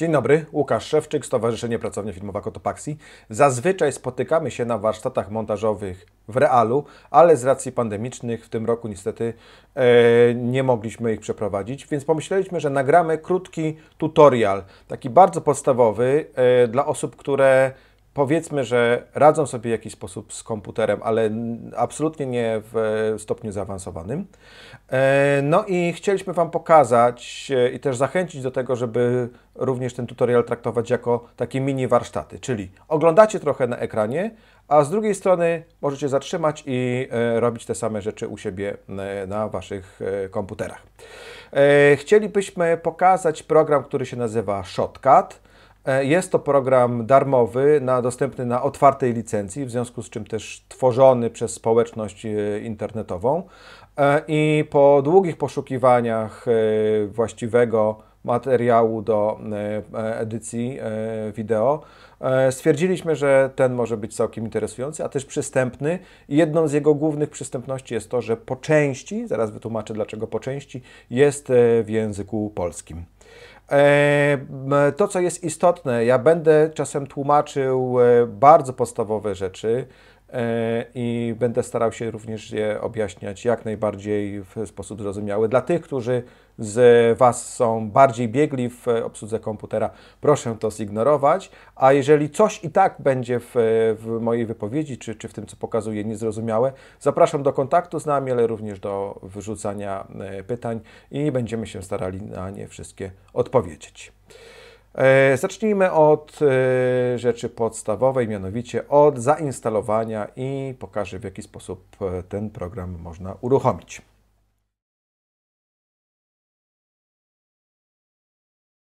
Dzień dobry, Łukasz Szewczyk, Stowarzyszenie Pracownia Filmowa Kotopaxi. Zazwyczaj spotykamy się na warsztatach montażowych w realu, ale z racji pandemicznych w tym roku niestety e, nie mogliśmy ich przeprowadzić, więc pomyśleliśmy, że nagramy krótki tutorial, taki bardzo podstawowy e, dla osób, które powiedzmy, że radzą sobie w jakiś sposób z komputerem, ale absolutnie nie w e, stopniu zaawansowanym. E, no i chcieliśmy Wam pokazać e, i też zachęcić do tego, żeby również ten tutorial traktować jako takie mini warsztaty, czyli oglądacie trochę na ekranie, a z drugiej strony możecie zatrzymać i robić te same rzeczy u siebie na Waszych komputerach. Chcielibyśmy pokazać program, który się nazywa Shotcut. E, jest to program darmowy, na, dostępny na otwartej licencji, w związku z czym też tworzony przez społeczność e, internetową. E, I po długich poszukiwaniach właściwego materiału do edycji wideo, stwierdziliśmy, że ten może być całkiem interesujący, a też przystępny. I jedną z jego głównych przystępności jest to, że po części, zaraz wytłumaczę dlaczego po części, jest w języku polskim. To, co jest istotne, ja będę czasem tłumaczył e, bardzo podstawowe rzeczy, E, i będę starał się również je objaśniać jak najbardziej w sposób zrozumiały. Dla tych, którzy z Was są bardziej biegli w obsłudze komputera, proszę to zignorować, a jeżeli coś i tak będzie w, w mojej wypowiedzi, czy, czy w tym, co pokazuję, niezrozumiałe, zapraszam do kontaktu z nami, ale również do wyrzucania e, pytań i będziemy się starali na nie wszystkie odpowiedzieć. E, zacznijmy od e, rzeczy podstawowej, mianowicie od zainstalowania i pokażę w jaki sposób e, ten program można uruchomić.